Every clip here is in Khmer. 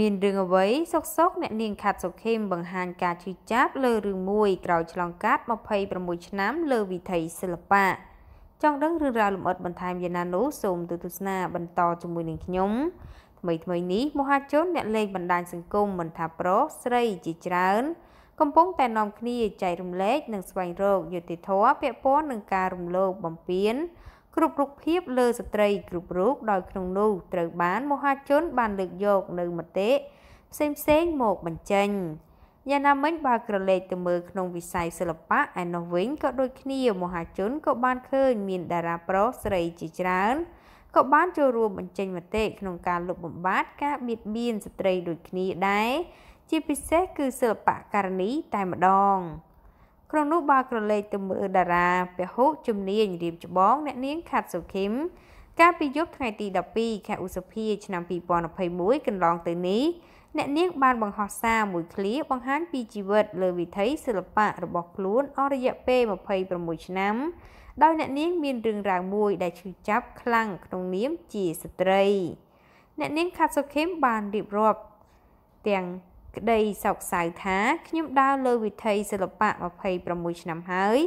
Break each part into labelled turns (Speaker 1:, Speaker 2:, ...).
Speaker 1: មានរឿងអ្វីសុកសុកអ្នកនាងខាត់សុខេមបង្ហាញការឈឺចាប់លើរឿងមួយក្រោយឆ្លងកាត់26ឆ្នាំលើវិថីសិល្បៈចង់ដឹងរឿងរ៉ាវលម្អិតបន្ថែមយ៉ាងណានោះសូមទៅទស្សនាបន្តជាមួយនឹងខ្ញុំថ្មីថ្មីនេះមហាជនអ្នកលេងបណ្ដាញសង្គមមិនថាប្រុសស្រីជាច្រើន កំពុង តែនាំគ្នាចែករំលែកនិងស្វែងរកយុត្តិធម៌ពាក់ព័ន្ធនឹងការរំលោភបំពានគ្រប់រូបភាពលើស្ត្រីគ្រប់រូបដោយក្នុងនោះត្រូវបានមហាជនបានលើកយកនៅមតិផ្សេងផ្សេងមកបញ្ចេញយ៉ាងណាមិញបើក្រឡេកទៅមើលក្នុងវិស័យសិល្បៈឯនោះវិញក៏ដូចគ្នា មហាជនក៏បានឃើញមានតារាប្រុសស្រីជាច្រើនក៏បានចូលរួមបញ្ចេញមតិក្នុងការលុបបំបាត់ការបៀតបៀនស្ត្រីដូចគ្នាដែរជាពិសេសគឺសិល្បៈករនីតែម្ដង។ក្នុងនោះបើក្រឡេកទៅមើលតារាពហុជំនាញរៀបច្បងអ្នកនាង ខាត់សុខឹមកាលពីយប់ថ្ងៃទី12ខែឧសភាឆ្នាំ2021កន្លងទៅនេះអ្នកនាងបានបង្ហោះសារមួយឃ្លាបង្ហាញពីជីវិតលើវិថីសិល្បៈរបស់ខ្លួនអស់រយៈពេល26ឆ្នាំដោយអ្នកនាង មានរឿងរ៉ាវមួយ ដែលឈឺចាប់ខ្លាំងក្នុងនាមជាស្ត្រីអ្នកនាងខាត់សុខឹមបានរៀបរាប់ទាំងក្តីសោកសៅថាខ្ញុំដើរលើវិថីសិល្បៈ26ឆ្នាំហើយ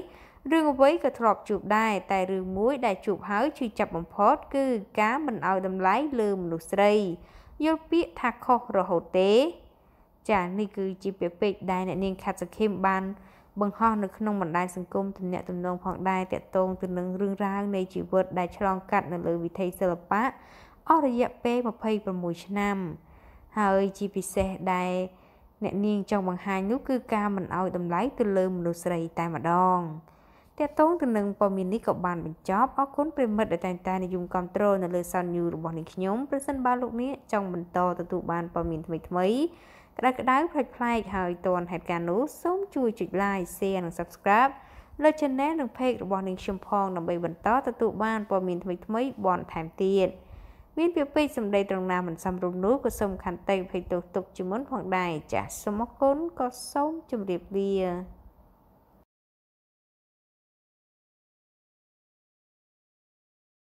Speaker 1: រឿងអ្វីក៏ធ្លាប់ជួបដែរតែរឿងមួយដែលជួបហើយឈឺចាប់បំផុតគឺការមិនឲ្យតម្លៃលើមនុស្សស្រីយល់ពាក្យថាខុសរហូតទេចានេះគឺជាពាក្យពេចន៍ដែលអ្នកនាងខាត់សខេមបានបង្ហោះនៅក្នុងបណ្ដាញសង្គមទំនាក់ទំនងផងដែរតាក់ទងទៅនឹងរឿងរ៉ាវនៃជីវិតដែលឆ្លងកាត់នៅលើវិថីសិល្បៈអស់រយៈពេល26ឆ្នាំហើយជាពិសេសដែលអ្នកនាង ចង់បង្ហាញនោះគឺការមិនអោយតម្លៃទៅលើមនុស្សស្រីតែម្ដងតកតងទៅនឹងព័ត៌មាននេះក៏បានបញ្ចប់អរគុណប្រិមិត្តដែលតែងតែនិយមគ្រប់គ្រងនៅលើ Sun News របស់នាងខ្ញុំប្រសិនបើលោកអ្នកចង់បន្តទទួលបានព័ត៌មានថ្មីថ្មីក្តៅក្តៅផ្លេចផ្លែកហើយទាន់ហេតុការណ៍នោះសូមជួយចុច Like Share និង Subscribe លើ Channel និង Page របស់នាងខ្ញុំផងដើម្បីបន្តទទួលបានព័ត៌មានថ្មីថ្មីបន្ថែមទៀត។មានពាក្យពេចន៍សម្ដីត្រង់ណាមិនសមរម្យនោះក៏សូមខន្តីភ័យទោសទុកជាមុនផងដែរចាស់សូមអរគុណក៏សូមជម្រាបលា